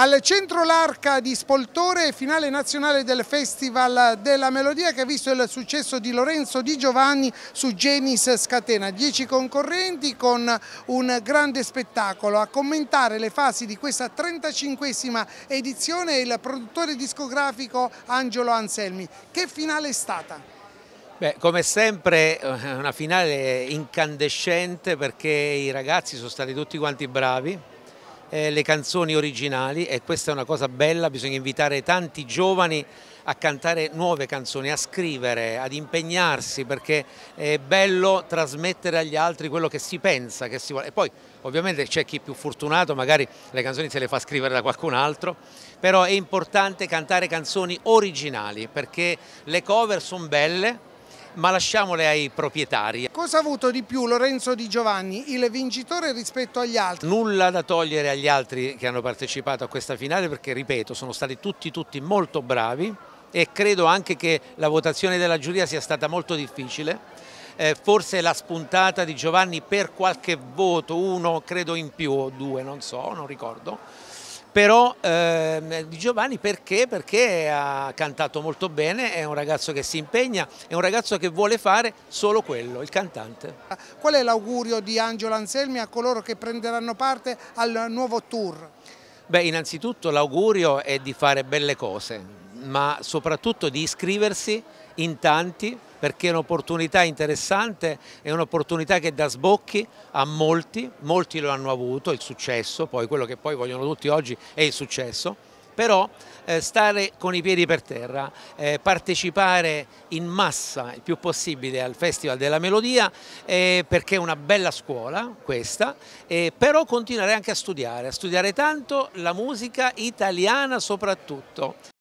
al centro l'arca di Spoltore, finale nazionale del Festival della Melodia che ha visto il successo di Lorenzo Di Giovanni su Genis Scatena. Dieci concorrenti con un grande spettacolo. A commentare le fasi di questa 35esima edizione è il produttore discografico Angelo Anselmi. Che finale è stata? Beh, come sempre eh, una finale incandescente perché i ragazzi sono stati tutti quanti bravi, eh, le canzoni originali e questa è una cosa bella, bisogna invitare tanti giovani a cantare nuove canzoni, a scrivere, ad impegnarsi perché è bello trasmettere agli altri quello che si pensa, che si vuole. E poi ovviamente c'è chi è più fortunato, magari le canzoni se le fa scrivere da qualcun altro, però è importante cantare canzoni originali perché le cover sono belle, ma lasciamole ai proprietari. Cosa ha avuto di più Lorenzo Di Giovanni, il vincitore rispetto agli altri? Nulla da togliere agli altri che hanno partecipato a questa finale perché, ripeto, sono stati tutti, tutti molto bravi e credo anche che la votazione della giuria sia stata molto difficile. Eh, forse la spuntata di Giovanni per qualche voto, uno credo in più o due, non so, non ricordo però eh, Di Giovanni perché? Perché ha cantato molto bene, è un ragazzo che si impegna, è un ragazzo che vuole fare solo quello, il cantante. Qual è l'augurio di Angelo Anselmi a coloro che prenderanno parte al nuovo tour? Beh, innanzitutto l'augurio è di fare belle cose, ma soprattutto di iscriversi in tanti perché è un'opportunità interessante, è un'opportunità che dà sbocchi a molti, molti lo hanno avuto, il successo, poi quello che poi vogliono tutti oggi è il successo, però eh, stare con i piedi per terra, eh, partecipare in massa il più possibile al Festival della Melodia eh, perché è una bella scuola questa, eh, però continuare anche a studiare, a studiare tanto la musica italiana soprattutto,